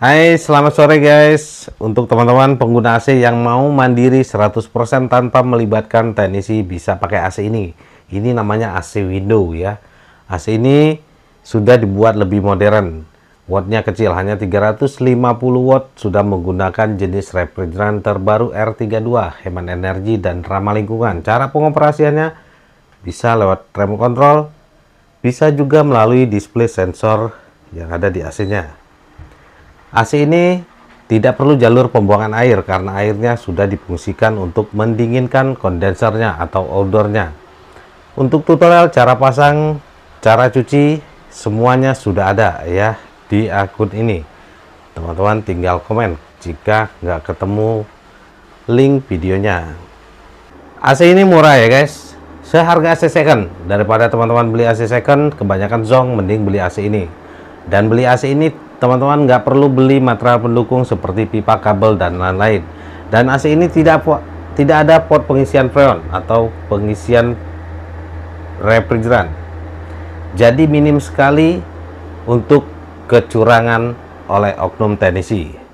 Hai, selamat sore guys. Untuk teman-teman pengguna AC yang mau mandiri 100% tanpa melibatkan teknisi bisa pakai AC ini. Ini namanya AC window ya. AC ini sudah dibuat lebih modern. Wattnya kecil, hanya 350 watt, sudah menggunakan jenis refrigerant terbaru R32, hemat energi dan ramah lingkungan. Cara pengoperasiannya bisa lewat remote control, bisa juga melalui display sensor yang ada di AC-nya. AC ini tidak perlu jalur pembuangan air karena airnya sudah difungsikan untuk mendinginkan kondensernya atau outdoornya. Untuk tutorial cara pasang, cara cuci, semuanya sudah ada ya di akun ini. Teman-teman tinggal komen jika nggak ketemu link videonya. AC ini murah ya guys, seharga AC second. Daripada teman-teman beli AC second, kebanyakan zong, mending beli AC ini. Dan beli AC ini teman-teman nggak perlu beli material pendukung seperti pipa kabel dan lain-lain dan AC ini tidak tidak ada port pengisian freon atau pengisian refrigeran jadi minim sekali untuk kecurangan oleh oknum teknisi